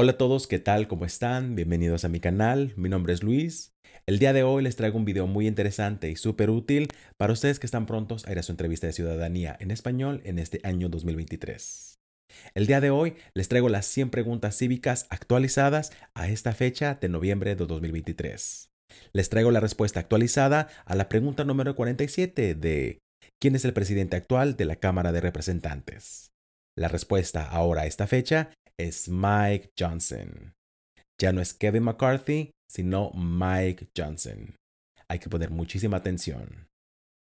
Hola a todos, ¿qué tal? ¿Cómo están? Bienvenidos a mi canal, mi nombre es Luis. El día de hoy les traigo un video muy interesante y súper útil para ustedes que están prontos a ir a su entrevista de ciudadanía en español en este año 2023. El día de hoy les traigo las 100 preguntas cívicas actualizadas a esta fecha de noviembre de 2023. Les traigo la respuesta actualizada a la pregunta número 47 de ¿Quién es el presidente actual de la Cámara de Representantes? La respuesta ahora a esta fecha es Mike Johnson. Ya no es Kevin McCarthy, sino Mike Johnson. Hay que poner muchísima atención.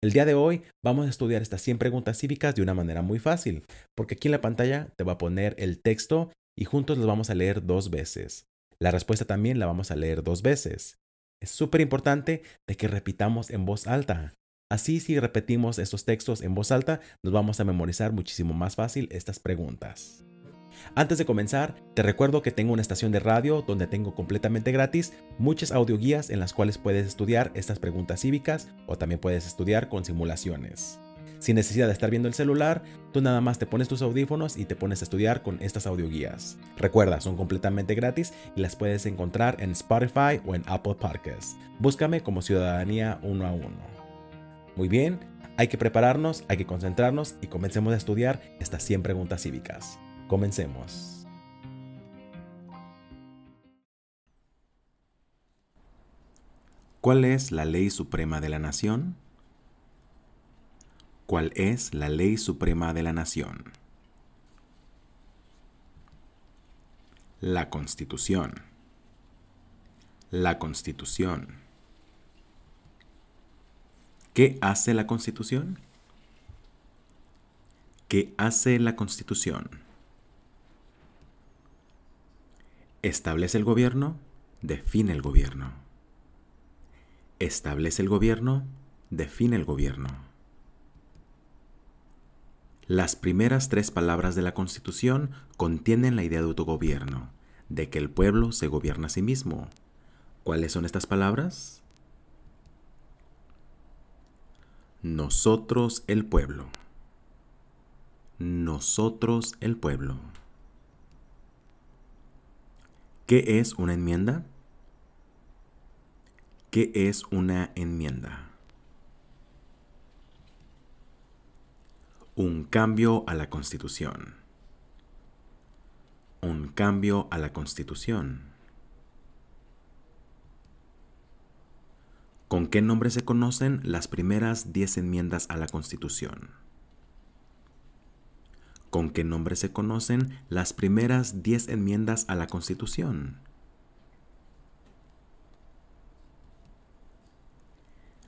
El día de hoy vamos a estudiar estas 100 preguntas cívicas de una manera muy fácil, porque aquí en la pantalla te va a poner el texto y juntos los vamos a leer dos veces. La respuesta también la vamos a leer dos veces. Es súper importante de que repitamos en voz alta. Así si repetimos estos textos en voz alta, nos vamos a memorizar muchísimo más fácil estas preguntas. Antes de comenzar, te recuerdo que tengo una estación de radio donde tengo completamente gratis muchas audioguías en las cuales puedes estudiar estas preguntas cívicas o también puedes estudiar con simulaciones. Sin necesidad de estar viendo el celular, tú nada más te pones tus audífonos y te pones a estudiar con estas audioguías. Recuerda, son completamente gratis y las puedes encontrar en Spotify o en Apple Podcasts. Búscame como Ciudadanía uno a uno. Muy bien, hay que prepararnos, hay que concentrarnos y comencemos a estudiar estas 100 preguntas cívicas. Comencemos. ¿Cuál es la ley suprema de la nación? ¿Cuál es la ley suprema de la nación? La Constitución. La Constitución. ¿Qué hace la Constitución? ¿Qué hace la Constitución? Establece el gobierno, define el gobierno. Establece el gobierno, define el gobierno. Las primeras tres palabras de la Constitución contienen la idea de autogobierno, de que el pueblo se gobierna a sí mismo. ¿Cuáles son estas palabras? Nosotros el pueblo. Nosotros el pueblo. ¿Qué es una enmienda? ¿Qué es una enmienda? Un cambio a la Constitución. Un cambio a la Constitución. ¿Con qué nombre se conocen las primeras diez enmiendas a la Constitución? ¿Con qué nombre se conocen las primeras 10 enmiendas a la Constitución?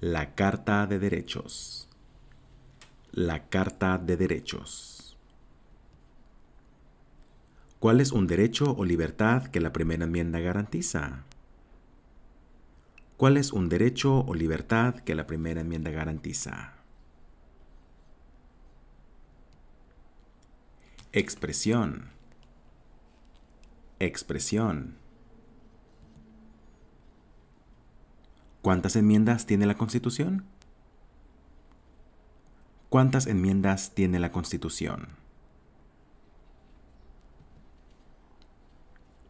La Carta de Derechos. La Carta de Derechos. ¿Cuál es un derecho o libertad que la primera enmienda garantiza? ¿Cuál es un derecho o libertad que la primera enmienda garantiza? expresión, expresión. ¿Cuántas enmiendas tiene la Constitución? ¿Cuántas enmiendas tiene la Constitución?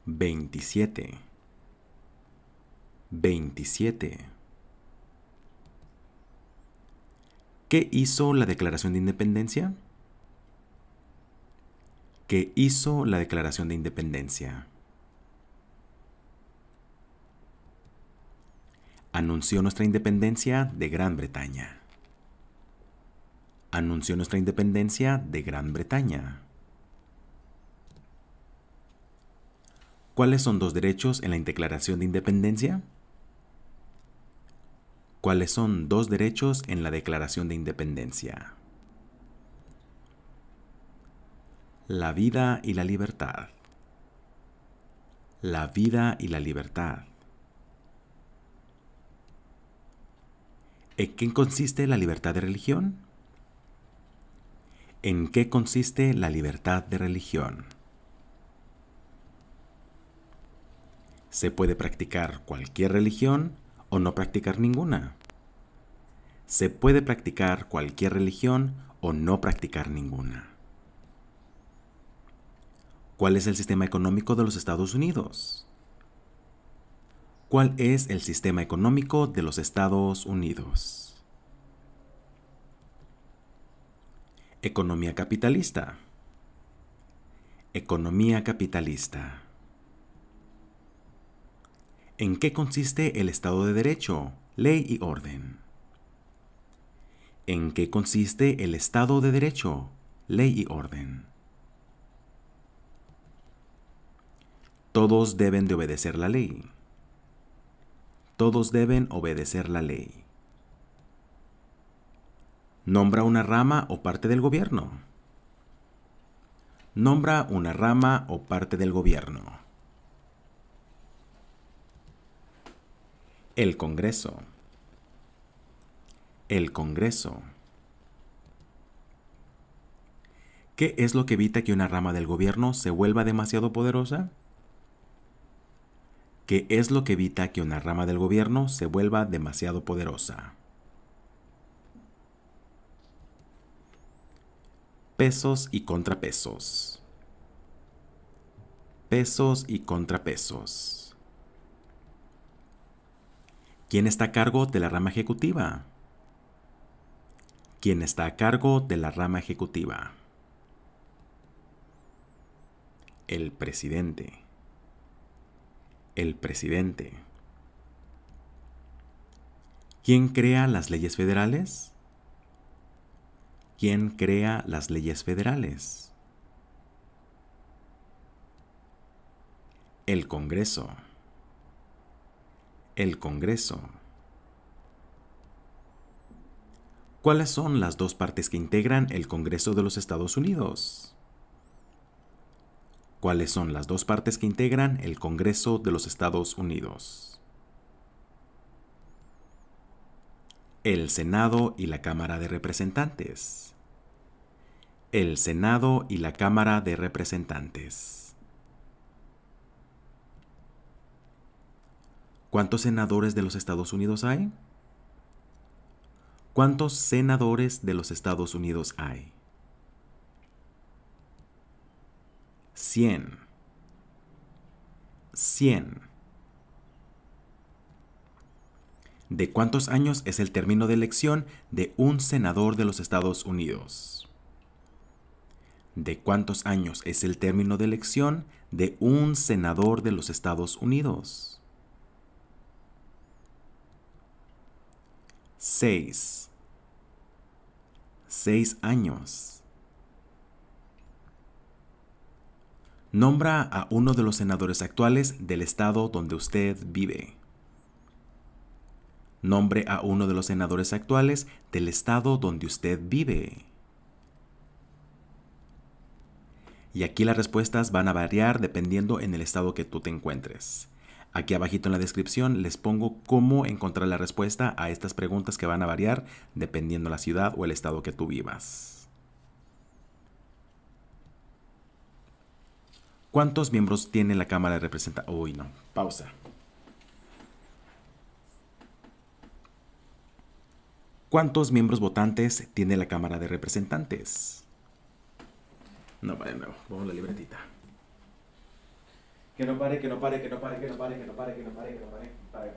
27. 27. ¿Qué hizo la Declaración de Independencia? que hizo la Declaración de Independencia. Anunció nuestra independencia de Gran Bretaña. Anunció nuestra independencia de Gran Bretaña. ¿Cuáles son dos derechos en la Declaración de Independencia? ¿Cuáles son dos derechos en la Declaración de Independencia? La vida y la libertad. La vida y la libertad. ¿En qué consiste la libertad de religión? ¿En qué consiste la libertad de religión? Se puede practicar cualquier religión o no practicar ninguna. Se puede practicar cualquier religión o no practicar ninguna. ¿Cuál es el sistema económico de los Estados Unidos? ¿Cuál es el sistema económico de los Estados Unidos? Economía capitalista. Economía capitalista. ¿En qué consiste el Estado de Derecho, ley y orden? ¿En qué consiste el Estado de Derecho, ley y orden? Todos deben de obedecer la ley. Todos deben obedecer la ley. Nombra una rama o parte del gobierno. Nombra una rama o parte del gobierno. El Congreso. El Congreso. ¿Qué es lo que evita que una rama del gobierno se vuelva demasiado poderosa? que es lo que evita que una rama del gobierno se vuelva demasiado poderosa. Pesos y contrapesos. Pesos y contrapesos. ¿Quién está a cargo de la rama ejecutiva? ¿Quién está a cargo de la rama ejecutiva? El presidente el presidente. ¿Quién crea las leyes federales? ¿Quién crea las leyes federales? El Congreso. El Congreso. ¿Cuáles son las dos partes que integran el Congreso de los Estados Unidos? ¿Cuáles son las dos partes que integran el Congreso de los Estados Unidos. El Senado y la Cámara de Representantes. El Senado y la Cámara de Representantes. ¿Cuántos senadores de los Estados Unidos hay? ¿Cuántos senadores de los Estados Unidos hay? cien, 100. ¿De cuántos años es el término de elección de un senador de los Estados Unidos? ¿De cuántos años es el término de elección de un senador de los Estados Unidos? 6. 6 años. Nombra a uno de los senadores actuales del estado donde usted vive. Nombre a uno de los senadores actuales del estado donde usted vive. Y aquí las respuestas van a variar dependiendo en el estado que tú te encuentres. Aquí abajito en la descripción les pongo cómo encontrar la respuesta a estas preguntas que van a variar dependiendo la ciudad o el estado que tú vivas. ¿Cuántos miembros tiene la Cámara de Representantes? Uy, no. Pausa. ¿Cuántos miembros votantes tiene la Cámara de Representantes? No, vaya no Vamos a la libretita. Que no pare, que no pare, que no pare, que no pare, que no pare, que no pare, que no pare, que no pare.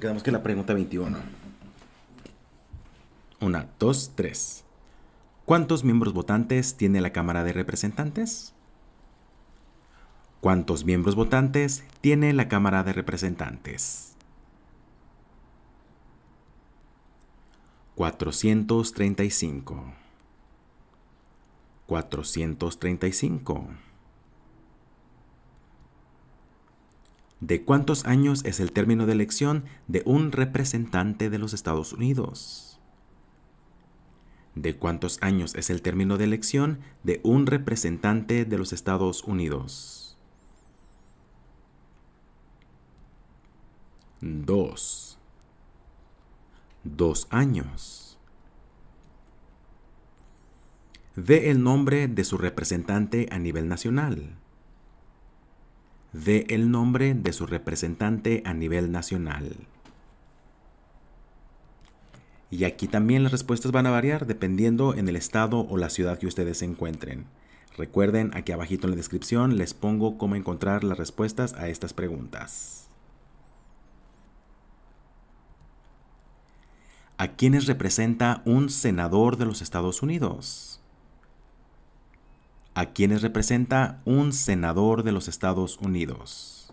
quedamos que la pregunta 21. Una, dos, tres. ¿Cuántos miembros votantes tiene la Cámara de Representantes? ¿Cuántos miembros votantes tiene la Cámara de Representantes? 435. 435. ¿De cuántos años es el término de elección de un representante de los Estados Unidos? ¿De cuántos años es el término de elección de un representante de los Estados Unidos? 2. Dos años. Ve el nombre de su representante a nivel nacional de el nombre de su representante a nivel nacional. Y aquí también las respuestas van a variar dependiendo en el estado o la ciudad que ustedes se encuentren. Recuerden, aquí abajito en la descripción les pongo cómo encontrar las respuestas a estas preguntas. ¿A quiénes representa un senador de los Estados Unidos? a quienes representa un senador de los Estados Unidos.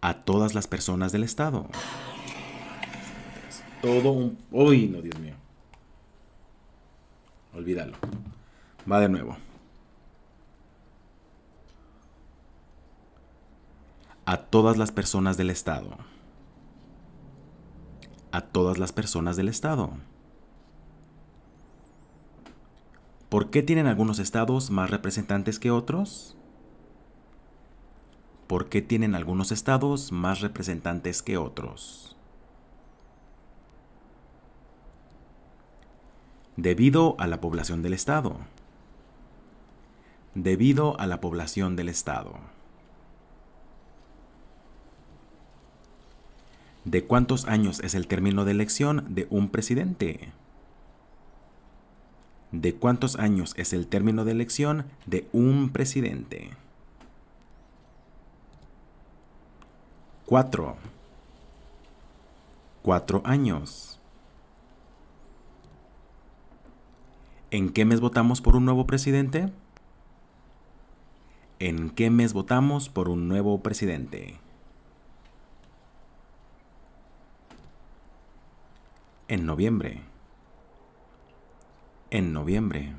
A todas las personas del estado. Todo un... ¡Uy, no, Dios mío! Olvídalo. Va de nuevo. A todas las personas del estado. A todas las personas del estado. ¿Por qué tienen algunos estados más representantes que otros? ¿Por qué tienen algunos estados más representantes que otros? Debido a la población del estado. Debido a la población del estado. ¿De cuántos años es el término de elección de un presidente? de cuántos años es el término de elección de un presidente. Cuatro. Cuatro años. ¿En qué mes votamos por un nuevo presidente? ¿En qué mes votamos por un nuevo presidente? En noviembre en noviembre.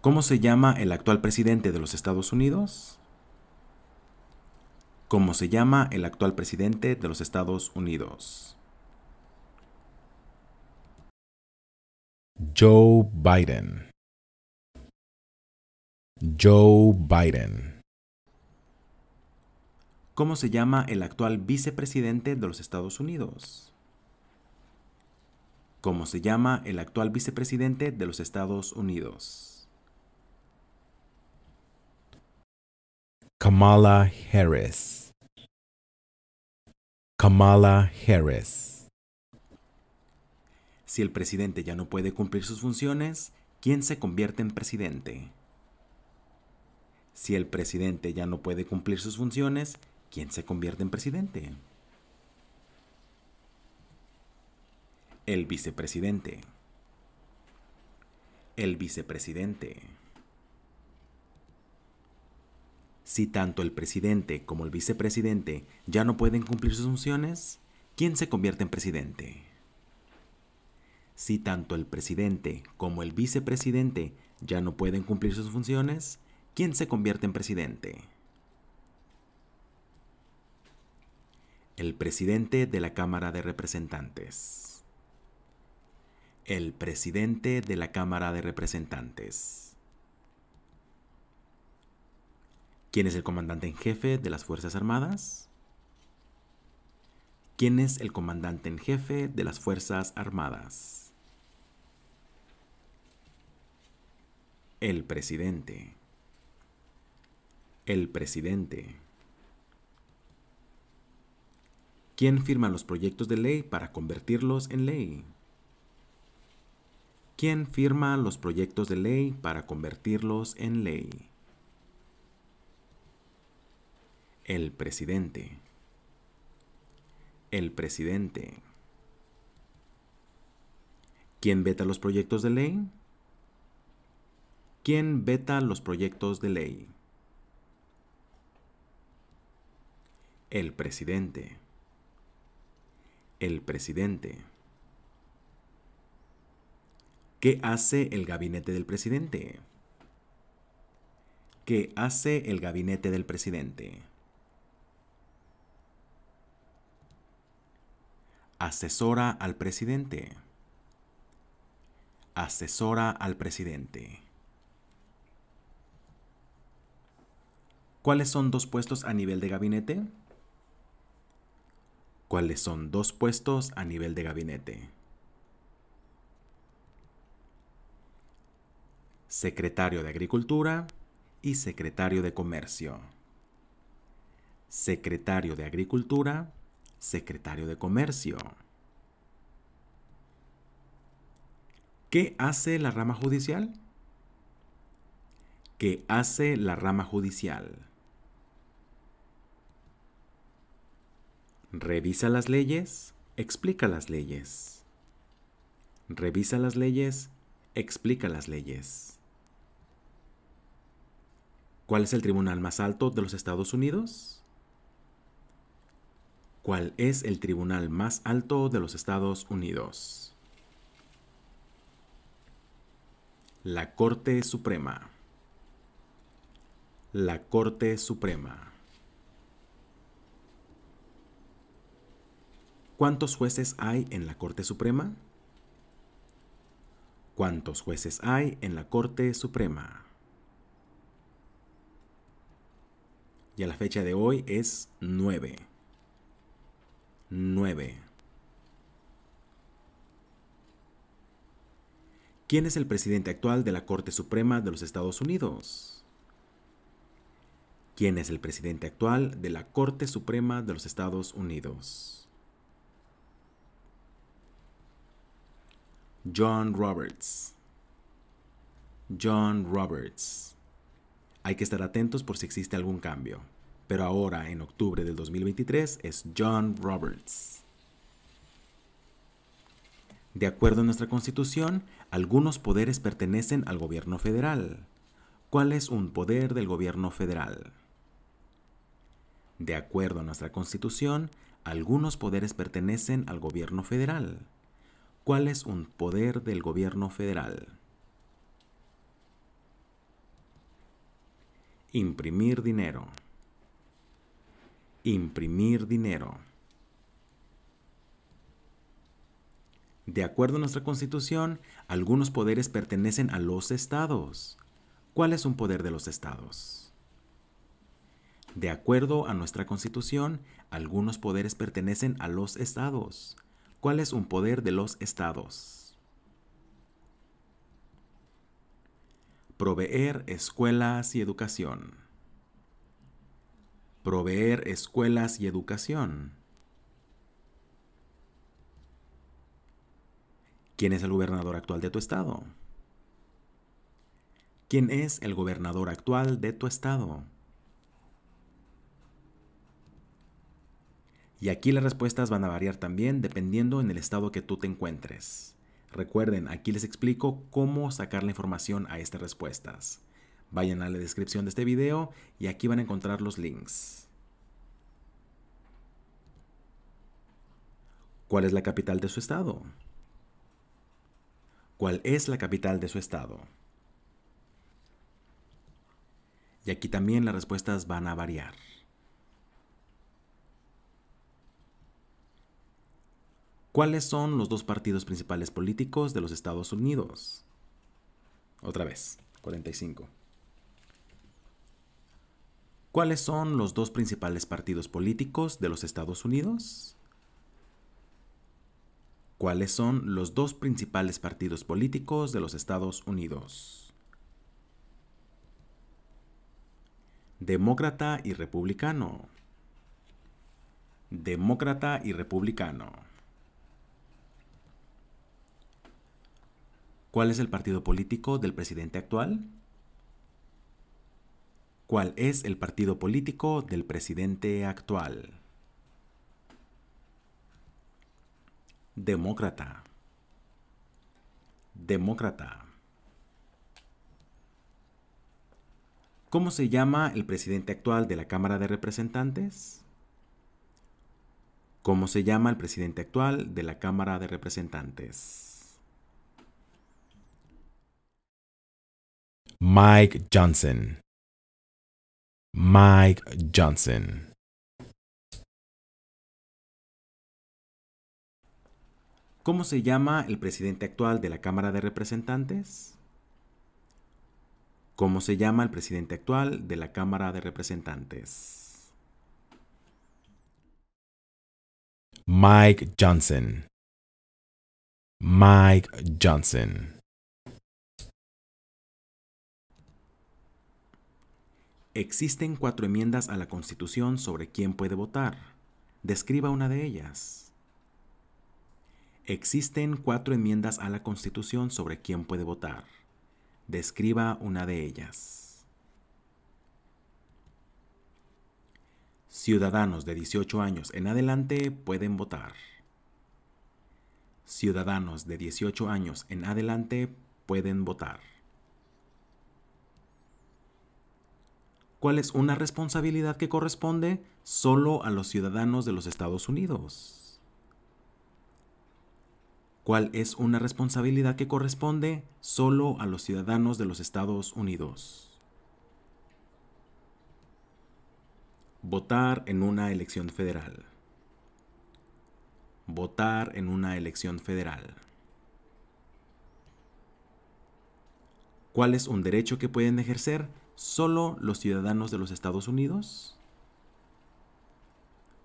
¿Cómo se llama el actual presidente de los Estados Unidos? ¿Cómo se llama el actual presidente de los Estados Unidos? Joe Biden. Joe Biden. ¿Cómo se llama el actual vicepresidente de los Estados Unidos? ¿Cómo se llama el actual vicepresidente de los Estados Unidos. Kamala Harris. Kamala Harris. Si el presidente ya no puede cumplir sus funciones, ¿quién se convierte en presidente? Si el presidente ya no puede cumplir sus funciones, ¿quién se convierte en presidente? El vicepresidente. El vicepresidente. Si tanto el presidente como el vicepresidente ya no pueden cumplir sus funciones, ¿quién se convierte en presidente? Si tanto el presidente como el vicepresidente ya no pueden cumplir sus funciones, ¿quién se convierte en presidente? El presidente de la Cámara de Representantes el presidente de la Cámara de Representantes. ¿Quién es el comandante en jefe de las Fuerzas Armadas? ¿Quién es el comandante en jefe de las Fuerzas Armadas? El presidente. El presidente. ¿Quién firma los proyectos de ley para convertirlos en ley? ¿Quién firma los proyectos de ley para convertirlos en ley? El presidente. El presidente. ¿Quién veta los proyectos de ley? ¿Quién veta los proyectos de ley? El presidente. El presidente. ¿Qué hace el gabinete del presidente? ¿Qué hace el gabinete del presidente? Asesora al presidente. Asesora al presidente. ¿Cuáles son dos puestos a nivel de gabinete? ¿Cuáles son dos puestos a nivel de gabinete? secretario de Agricultura y secretario de Comercio. Secretario de Agricultura, secretario de Comercio. ¿Qué hace la rama judicial? ¿Qué hace la rama judicial? Revisa las leyes, explica las leyes. Revisa las leyes, explica las leyes. ¿Cuál es el tribunal más alto de los Estados Unidos? ¿Cuál es el tribunal más alto de los Estados Unidos? La Corte Suprema. La Corte Suprema. ¿Cuántos jueces hay en la Corte Suprema? ¿Cuántos jueces hay en la Corte Suprema? Y a la fecha de hoy es 9. 9. ¿Quién es el presidente actual de la Corte Suprema de los Estados Unidos? ¿Quién es el presidente actual de la Corte Suprema de los Estados Unidos? John Roberts. John Roberts. Hay que estar atentos por si existe algún cambio. Pero ahora, en octubre del 2023, es John Roberts. De acuerdo a nuestra Constitución, algunos poderes pertenecen al gobierno federal. ¿Cuál es un poder del gobierno federal? De acuerdo a nuestra Constitución, algunos poderes pertenecen al gobierno federal. ¿Cuál es un poder del gobierno federal? Imprimir dinero. Imprimir dinero. De acuerdo a nuestra Constitución, algunos poderes pertenecen a los estados. ¿Cuál es un poder de los estados? De acuerdo a nuestra Constitución, algunos poderes pertenecen a los estados. ¿Cuál es un poder de los estados? Proveer escuelas y educación. Proveer escuelas y educación. ¿Quién es el gobernador actual de tu estado? ¿Quién es el gobernador actual de tu estado? Y aquí las respuestas van a variar también dependiendo en el estado que tú te encuentres. Recuerden, aquí les explico cómo sacar la información a estas respuestas. Vayan a la descripción de este video y aquí van a encontrar los links. ¿Cuál es la capital de su estado? ¿Cuál es la capital de su estado? Y aquí también las respuestas van a variar. ¿Cuáles son los dos partidos principales políticos de los Estados Unidos? Otra vez, 45. ¿Cuáles son los dos principales partidos políticos de los Estados Unidos? ¿Cuáles son los dos principales partidos políticos de los Estados Unidos? Demócrata y republicano. Demócrata y republicano. ¿Cuál es el partido político del presidente actual? ¿Cuál es el partido político del presidente actual? Demócrata. Demócrata. ¿Cómo se llama el presidente actual de la Cámara de Representantes? ¿Cómo se llama el presidente actual de la Cámara de Representantes? Mike Johnson. Mike Johnson. ¿Cómo se llama el presidente actual de la Cámara de Representantes? ¿Cómo se llama el presidente actual de la Cámara de Representantes? Mike Johnson. Mike Johnson. Existen cuatro enmiendas a la Constitución sobre quién puede votar. Describa una de ellas. Existen cuatro enmiendas a la Constitución sobre quién puede votar. Describa una de ellas. Ciudadanos de 18 años en adelante pueden votar. Ciudadanos de 18 años en adelante pueden votar. ¿Cuál es una responsabilidad que corresponde solo a los ciudadanos de los Estados Unidos. ¿Cuál es una responsabilidad que corresponde solo a los ciudadanos de los Estados Unidos? Votar en una elección federal. Votar en una elección federal. ¿Cuál es un derecho que pueden ejercer solo los ciudadanos de los Estados Unidos?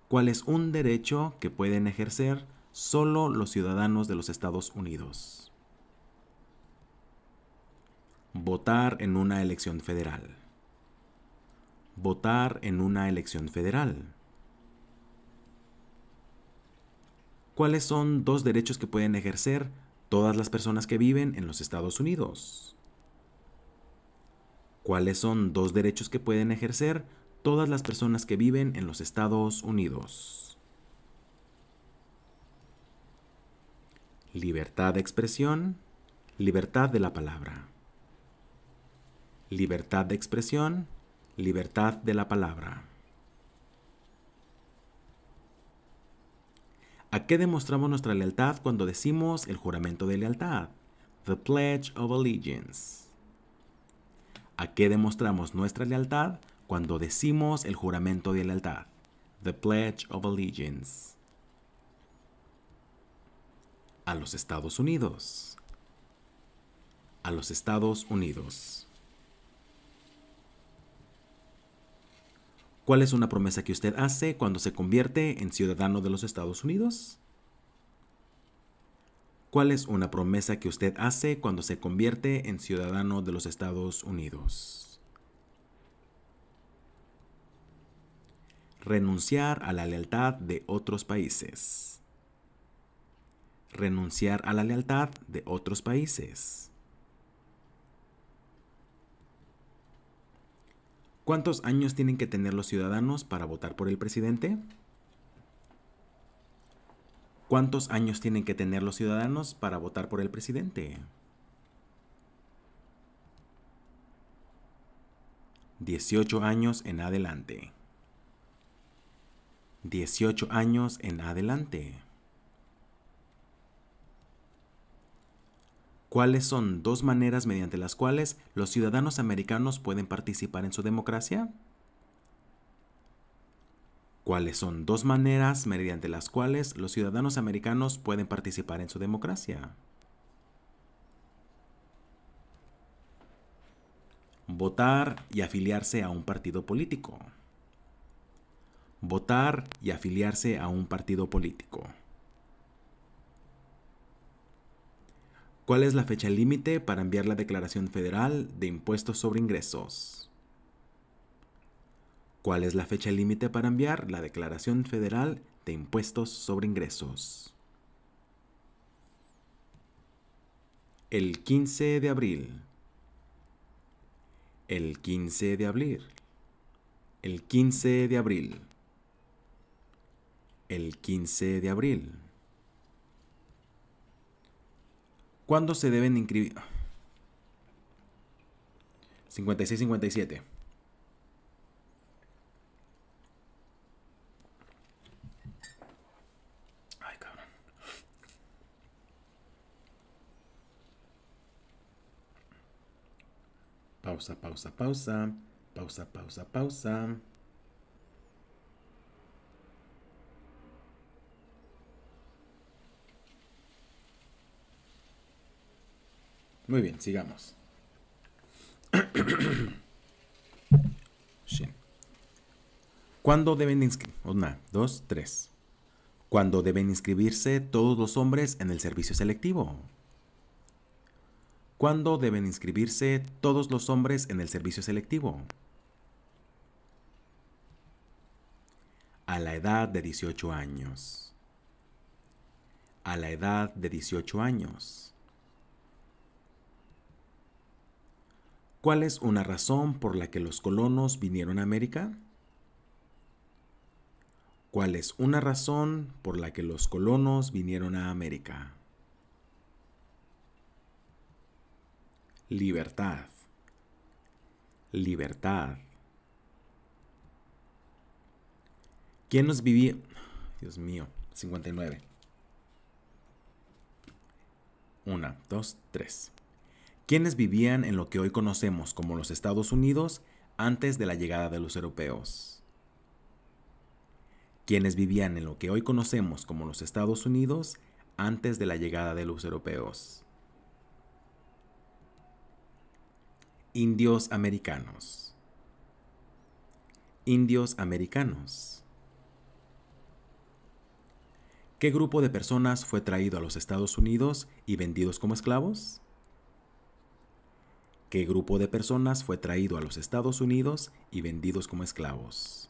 ¿Cuál es un derecho que pueden ejercer solo los ciudadanos de los Estados Unidos? Votar en una elección federal. Votar en una elección federal. ¿Cuáles son dos derechos que pueden ejercer todas las personas que viven en los Estados Unidos? cuáles son dos derechos que pueden ejercer todas las personas que viven en los Estados Unidos. Libertad de expresión, libertad de la palabra. Libertad de expresión, libertad de la palabra. ¿A qué demostramos nuestra lealtad cuando decimos el juramento de lealtad? The Pledge of Allegiance. ¿A qué demostramos nuestra lealtad? Cuando decimos el juramento de lealtad. The Pledge of Allegiance. A los Estados Unidos. A los Estados Unidos. ¿Cuál es una promesa que usted hace cuando se convierte en ciudadano de los Estados Unidos? ¿Cuál es una promesa que usted hace cuando se convierte en ciudadano de los Estados Unidos? Renunciar a la lealtad de otros países. Renunciar a la lealtad de otros países. ¿Cuántos años tienen que tener los ciudadanos para votar por el presidente? ¿Cuántos años tienen que tener los ciudadanos para votar por el presidente? 18 años en adelante. 18 años en adelante. ¿Cuáles son dos maneras mediante las cuales los ciudadanos americanos pueden participar en su democracia? cuáles son dos maneras mediante las cuales los ciudadanos americanos pueden participar en su democracia. Votar y afiliarse a un partido político. Votar y afiliarse a un partido político. ¿Cuál es la fecha límite para enviar la declaración federal de impuestos sobre ingresos? ¿Cuál es la fecha límite para enviar la Declaración Federal de Impuestos sobre Ingresos? El 15 de abril. El 15 de abril. El 15 de abril. El 15 de abril. ¿Cuándo se deben inscribir? 56-57. pausa, pausa, pausa, pausa, pausa, pausa. Muy bien, sigamos. ¿Cuándo deben inscribirse? Una, dos, tres. ¿Cuándo deben inscribirse todos los hombres en el servicio selectivo? ¿Cuándo deben inscribirse todos los hombres en el servicio selectivo? A la edad de 18 años. A la edad de 18 años. ¿Cuál es una razón por la que los colonos vinieron a América? ¿Cuál es una razón por la que los colonos vinieron a América? libertad, libertad. ¿Quién nos vivía? Dios mío, 59. 1, 2, 3. ¿Quiénes vivían en lo que hoy conocemos como los Estados Unidos antes de la llegada de los europeos? ¿Quiénes vivían en lo que hoy conocemos como los Estados Unidos antes de la llegada de los europeos? indios americanos. Indios americanos. ¿Qué grupo de personas fue traído a los Estados Unidos y vendidos como esclavos? ¿Qué grupo de personas fue traído a los Estados Unidos y vendidos como esclavos?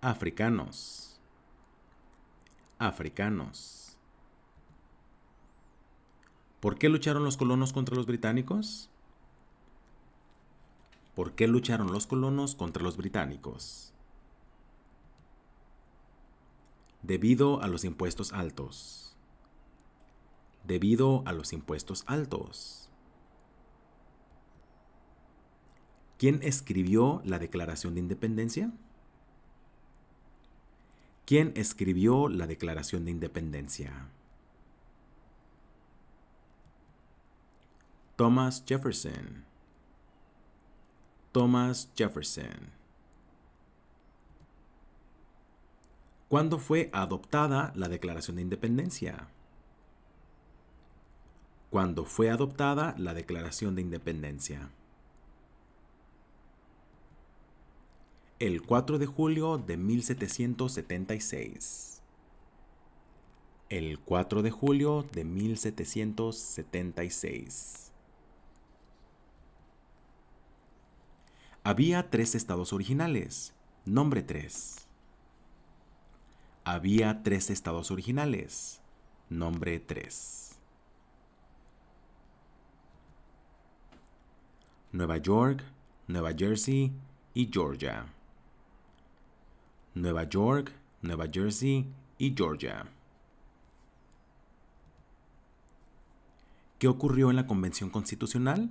Africanos. Africanos. ¿Por qué lucharon los colonos contra los británicos? ¿Por qué lucharon los colonos contra los británicos? Debido a los impuestos altos. Debido a los impuestos altos. ¿Quién escribió la Declaración de Independencia? ¿Quién escribió la Declaración de Independencia? Thomas Jefferson. Thomas Jefferson. ¿Cuándo fue adoptada la Declaración de Independencia? ¿Cuándo fue adoptada la Declaración de Independencia? El 4 de julio de 1776. El 4 de julio de 1776. Había tres estados originales. Nombre tres. Había tres estados originales. Nombre tres. Nueva York, Nueva Jersey y Georgia. Nueva York, Nueva Jersey y Georgia. ¿Qué ocurrió en la Convención Constitucional?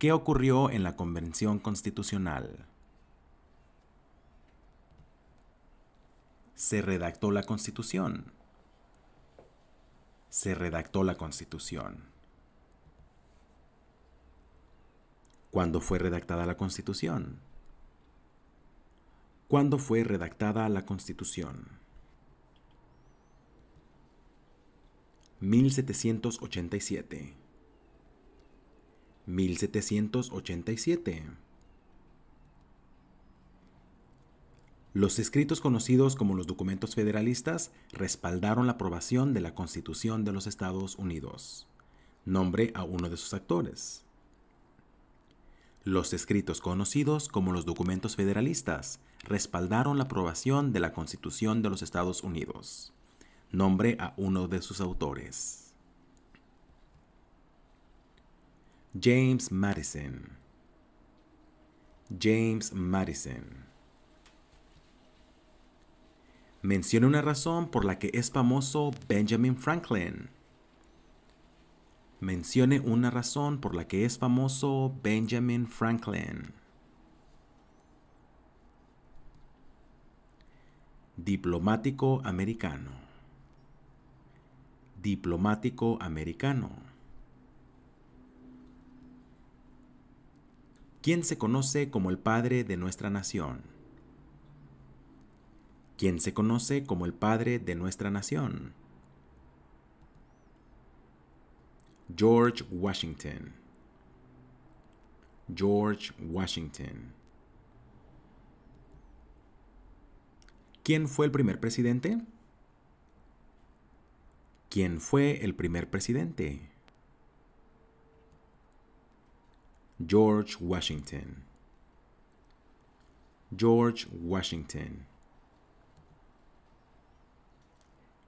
¿Qué ocurrió en la Convención Constitucional? Se redactó la Constitución. Se redactó la Constitución. ¿Cuándo fue redactada la Constitución? ¿Cuándo fue redactada la Constitución? 1787. 1787. Los escritos conocidos como los documentos federalistas respaldaron la aprobación de la Constitución de los Estados Unidos. Nombre a uno de sus actores. Los escritos conocidos como los documentos federalistas respaldaron la aprobación de la Constitución de los Estados Unidos. Nombre a uno de sus autores. James Madison. James Madison. Mencione una razón por la que es famoso Benjamin Franklin. Mencione una razón por la que es famoso Benjamin Franklin. Diplomático americano. Diplomático americano. ¿Quién se conoce como el padre de nuestra nación. ¿Quién se conoce como el padre de nuestra nación. George Washington. George Washington. ¿Quién fue el primer presidente? ¿Quién fue el primer presidente? George Washington. George Washington.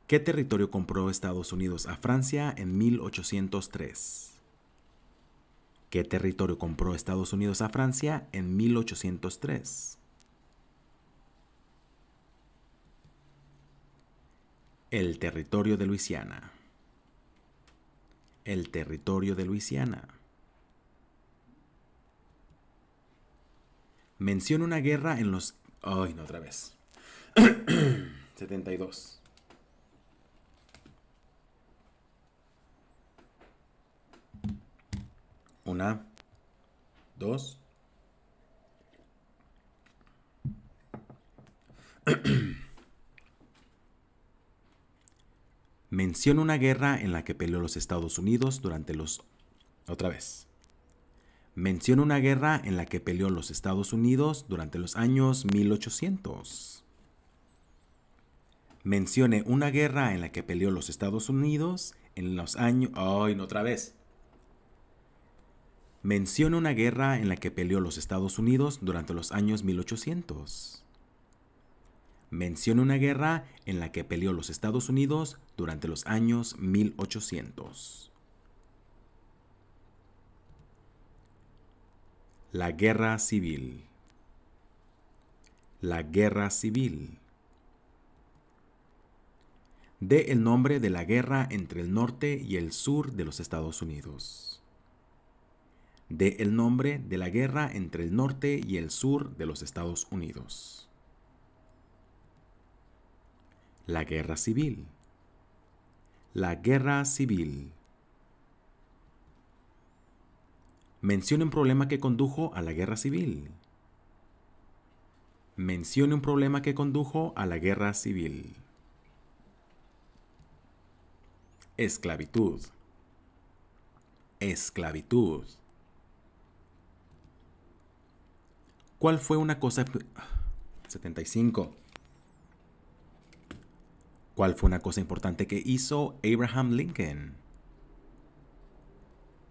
¿Qué territorio compró Estados Unidos a Francia en 1803? ¿Qué territorio compró Estados Unidos a Francia en 1803? El territorio de Luisiana. El territorio de Luisiana. menciona una guerra en los... Ay, no, otra vez. 72. Una, dos. Menciona una guerra en la que peleó los Estados Unidos durante los... Otra vez. Mencione una guerra en la que peleó los Estados Unidos durante los años 1800. Mencione una guerra en la que peleó los Estados Unidos en los años... ¡Ay, no, otra vez! Mencione una guerra en la que peleó los Estados Unidos durante los años 1800. Mencione una guerra en la que peleó los Estados Unidos durante los años 1800. La guerra civil. La guerra civil. De el nombre de la guerra entre el norte y el sur de los Estados Unidos. De el nombre de la guerra entre el norte y el sur de los Estados Unidos. La guerra civil. La guerra civil. Mencione un problema que condujo a la guerra civil. Mencione un problema que condujo a la guerra civil. Esclavitud. Esclavitud. ¿Cuál fue una cosa... 75. ¿Cuál fue una cosa importante que hizo Abraham Lincoln?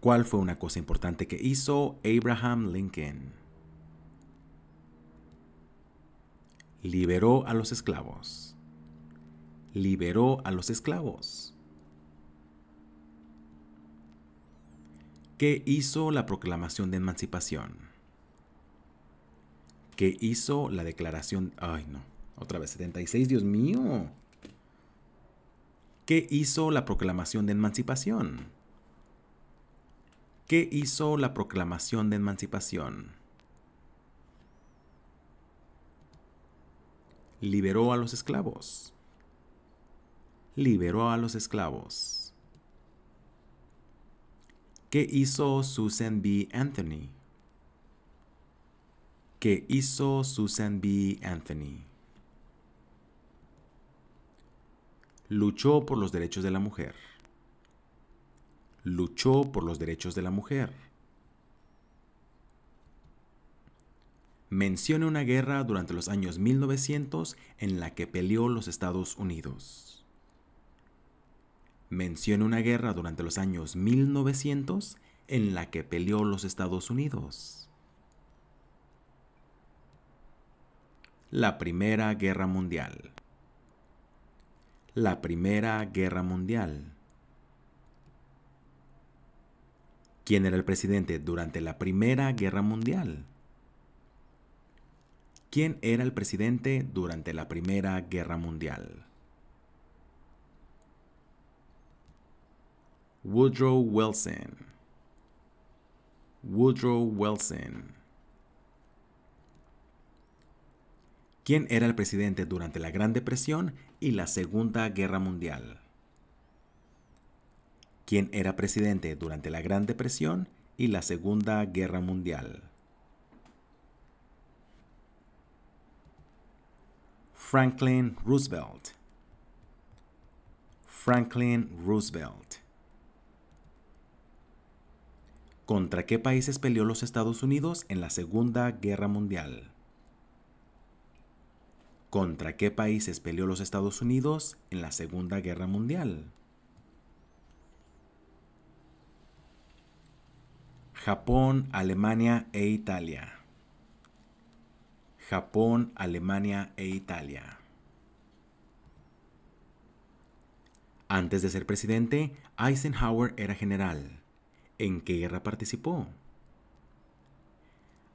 ¿Cuál fue una cosa importante que hizo Abraham Lincoln? Liberó a los esclavos. Liberó a los esclavos. ¿Qué hizo la proclamación de emancipación? ¿Qué hizo la declaración... Ay, no. Otra vez, 76, Dios mío. ¿Qué hizo la proclamación de emancipación? ¿Qué hizo la proclamación de emancipación. Liberó a los esclavos. Liberó a los esclavos. ¿Qué hizo Susan B. Anthony? ¿Qué hizo Susan B. Anthony? Luchó por los derechos de la mujer luchó por los derechos de la mujer. Mencione una guerra durante los años 1900 en la que peleó los Estados Unidos. Mencione una guerra durante los años 1900 en la que peleó los Estados Unidos. La Primera Guerra Mundial. La Primera Guerra Mundial. quién era el presidente durante la Primera Guerra Mundial. ¿Quién era el presidente durante la Primera Guerra Mundial? Woodrow Wilson. Woodrow Wilson. ¿Quién era el presidente durante la Gran Depresión y la Segunda Guerra Mundial? ¿Quién era presidente durante la Gran Depresión y la Segunda Guerra Mundial. Franklin Roosevelt Franklin Roosevelt ¿Contra qué países peleó los Estados Unidos en la Segunda Guerra Mundial? ¿Contra qué países peleó los Estados Unidos en la Segunda Guerra Mundial? Japón, Alemania e Italia. Japón, Alemania e Italia. Antes de ser presidente, Eisenhower era general. ¿En qué guerra participó?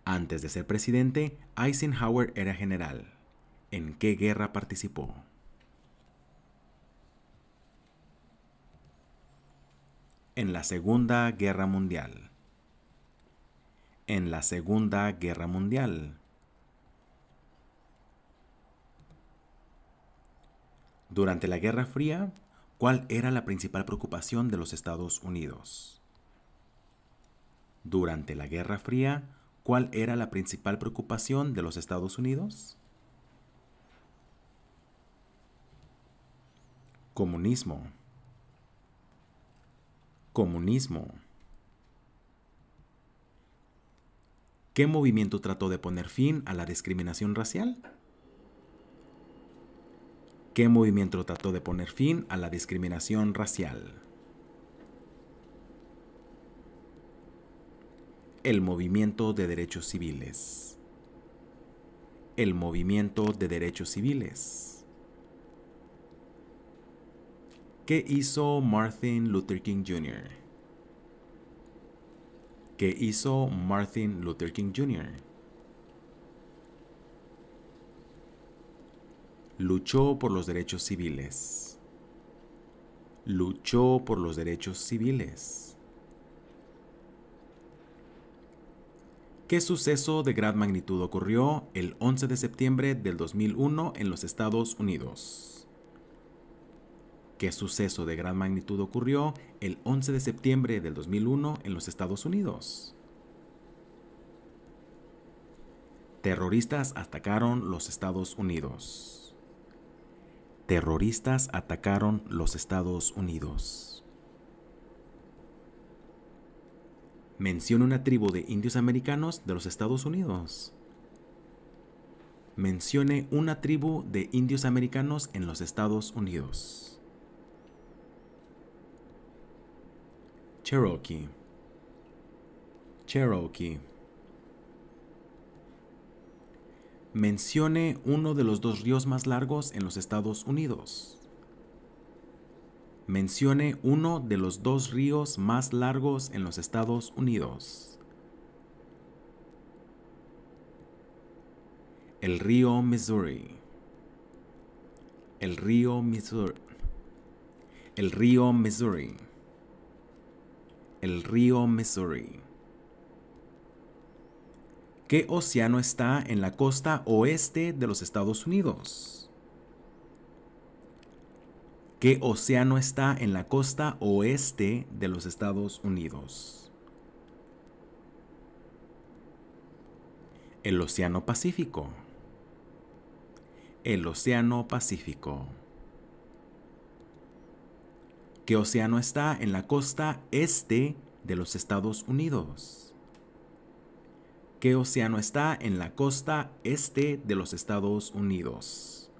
Antes de ser presidente, Eisenhower era general. ¿En qué guerra participó? En la Segunda Guerra Mundial en la Segunda Guerra Mundial. Durante la Guerra Fría, ¿cuál era la principal preocupación de los Estados Unidos? Durante la Guerra Fría, ¿cuál era la principal preocupación de los Estados Unidos? Comunismo. Comunismo. ¿Qué movimiento trató de poner fin a la discriminación racial? ¿Qué movimiento trató de poner fin a la discriminación racial? El movimiento de derechos civiles. El movimiento de derechos civiles. ¿Qué hizo Martin Luther King Jr.? que hizo Martin Luther King Jr. Luchó por los derechos civiles. Luchó por los derechos civiles. ¿Qué suceso de gran magnitud ocurrió el 11 de septiembre del 2001 en los Estados Unidos? qué suceso de gran magnitud ocurrió el 11 de septiembre del 2001 en los Estados Unidos. Terroristas atacaron los Estados Unidos. Terroristas atacaron los Estados Unidos. Mencione una tribu de indios americanos de los Estados Unidos. Mencione una tribu de indios americanos en los Estados Unidos. Cherokee. Cherokee. Mencione uno de los dos ríos más largos en los Estados Unidos. Mencione uno de los dos ríos más largos en los Estados Unidos. El río Missouri. El río Missouri. El río Missouri el río Missouri. ¿Qué océano está en la costa oeste de los Estados Unidos? ¿Qué océano está en la costa oeste de los Estados Unidos? El Océano Pacífico. El Océano Pacífico qué Océano está en la costa este de los Estados Unidos. qué Océano está en la costa este de los Estados Unidos.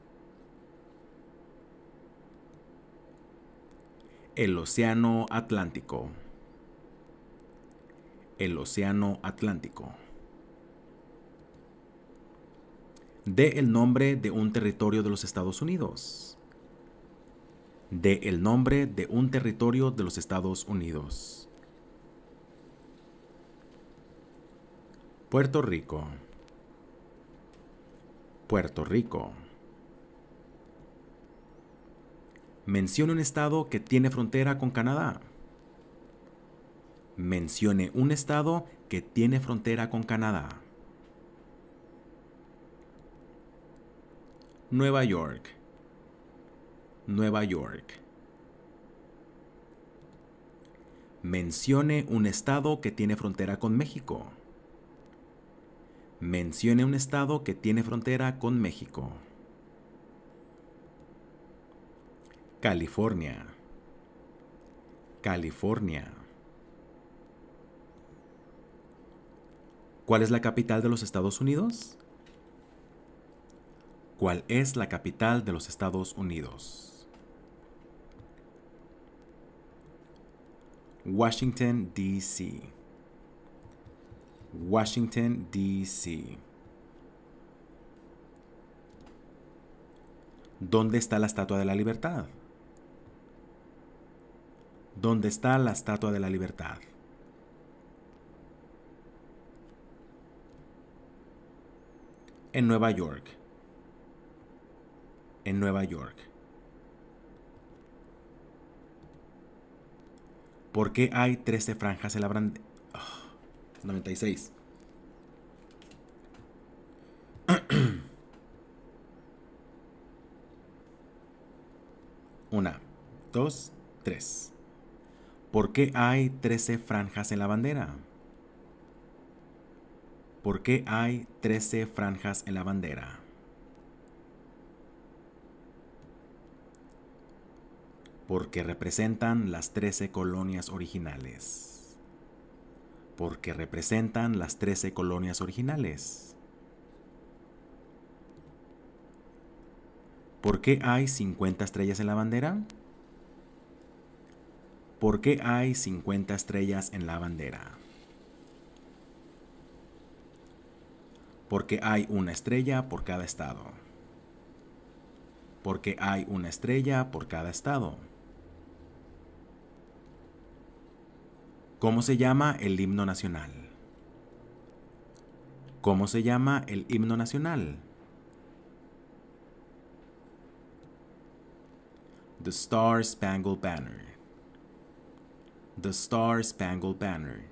El Océano Atlántico. El Océano Atlántico. De el nombre de un territorio de los Estados Unidos de el nombre de un territorio de los Estados Unidos. Puerto Rico. Puerto Rico. Mencione un estado que tiene frontera con Canadá. Mencione un estado que tiene frontera con Canadá. Nueva York. Nueva York. Mencione un estado que tiene frontera con México. Mencione un estado que tiene frontera con México. California. California. ¿Cuál es la capital de los Estados Unidos? ¿Cuál es la capital de los Estados Unidos? Washington, D.C. Washington, D.C. ¿Dónde está la Estatua de la Libertad? ¿Dónde está la Estatua de la Libertad? En Nueva York. En Nueva York. ¿Por qué hay 13 franjas en la brand... 96. 1, 2, 3. ¿Por qué hay 13 franjas en la bandera? ¿Por qué hay 13 franjas en la bandera? porque representan las trece colonias originales. Porque representan las trece colonias originales. ¿Por qué hay 50 estrellas en la bandera? ¿Por qué hay 50 estrellas en la bandera? Porque hay una estrella por cada estado. Porque hay una estrella por cada estado. ¿Cómo se llama el himno nacional? ¿Cómo se llama el himno nacional? The Star Spangled Banner. The Star Spangled Banner.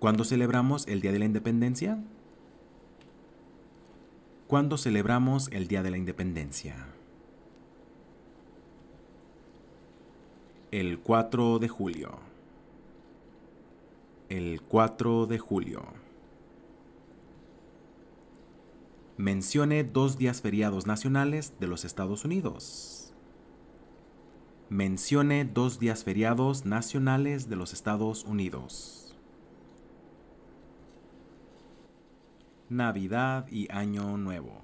¿Cuándo celebramos el Día de la Independencia? ¿Cuándo celebramos el Día de la Independencia? El 4 de julio. El 4 de julio. Mencione dos días feriados nacionales de los Estados Unidos. Mencione dos días feriados nacionales de los Estados Unidos. Navidad y Año Nuevo.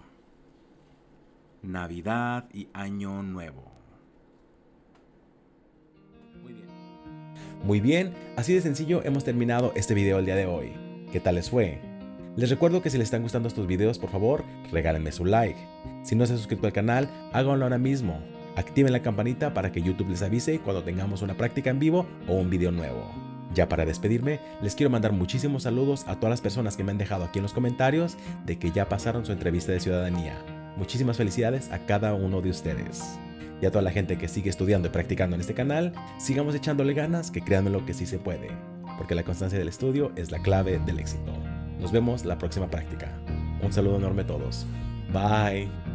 Navidad y Año Nuevo. Muy bien. así de sencillo hemos terminado este video el día de hoy. ¿Qué tal les fue? Les recuerdo que si les están gustando estos videos, por favor, regálenme su like. Si no se han suscrito al canal, háganlo ahora mismo. Activen la campanita para que YouTube les avise cuando tengamos una práctica en vivo o un video nuevo. Ya para despedirme, les quiero mandar muchísimos saludos a todas las personas que me han dejado aquí en los comentarios de que ya pasaron su entrevista de ciudadanía. Muchísimas felicidades a cada uno de ustedes y a toda la gente que sigue estudiando y practicando en este canal, sigamos echándole ganas, que créanme lo que sí se puede, porque la constancia del estudio es la clave del éxito. Nos vemos la próxima práctica. Un saludo enorme a todos. Bye.